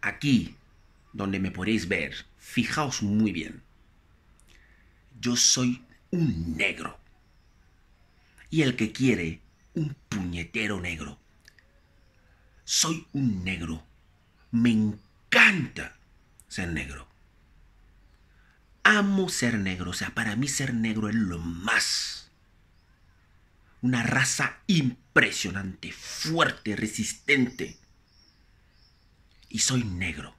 aquí donde me podéis ver, fijaos muy bien. Yo soy un negro. Y el que quiere, un puñetero negro. Soy un negro. Me encanta ser negro. Amo ser negro. O sea, para mí ser negro es lo más. Una raza impresionante, fuerte, resistente y soy negro.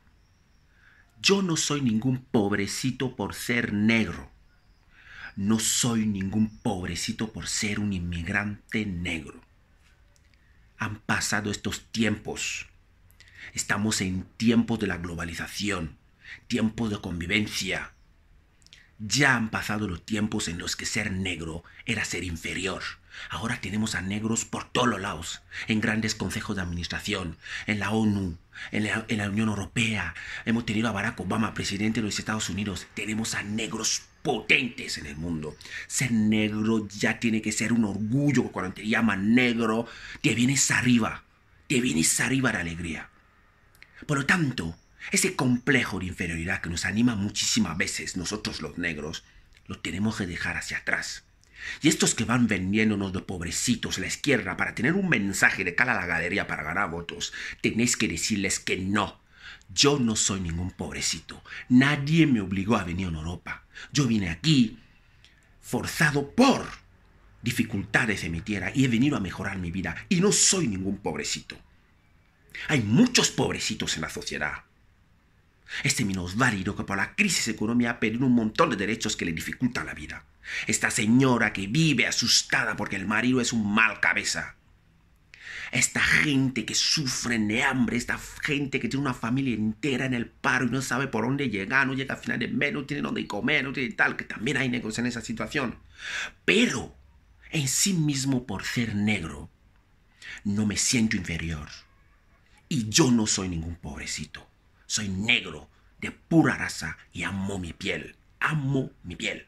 Yo no soy ningún pobrecito por ser negro. No soy ningún pobrecito por ser un inmigrante negro. Han pasado estos tiempos. Estamos en tiempos de la globalización, tiempos de convivencia, ya han pasado los tiempos en los que ser negro era ser inferior. Ahora tenemos a negros por todos los lados, en grandes consejos de administración, en la ONU, en la, Unión Europea. Hemos tenido a Barack Obama, presidente de los Estados Unidos. Tenemos a negros potentes en el mundo. Ser negro ya tiene que ser un orgullo. Cuando te llaman negro, te vienes arriba. Te vienes arriba la alegría. Por lo tanto, ese complejo de inferioridad que nos anima muchísimas veces nosotros los negros, lo tenemos que dejar hacia atrás. Y estos que van vendiéndonos de pobrecitos a la izquierda para tener un mensaje de cara a la galería para ganar votos, tenéis que decirles que no. Yo no soy ningún pobrecito. Nadie me obligó a venir a Europa. Yo vine aquí forzado por dificultades de mi tierra y he venido a mejorar mi vida. Y no soy ningún pobrecito. Hay muchos pobrecitos en la sociedad. Este válido que por la crisis económica ha perdido un montón de derechos que le dificultan la vida. Esta señora que vive asustada porque el marido es un mal cabeza. Esta gente que sufre de hambre, esta gente que tiene una familia entera en el paro y no sabe por dónde llegar, no llega a final de mes, no tiene dónde comer, no tiene tal, que también hay negros en esa situación. Pero en sí mismo por ser negro, no me siento inferior. Y yo no soy ningún pobrecito. Soy negro, de pura raza, y amo mi piel. Amo mi piel.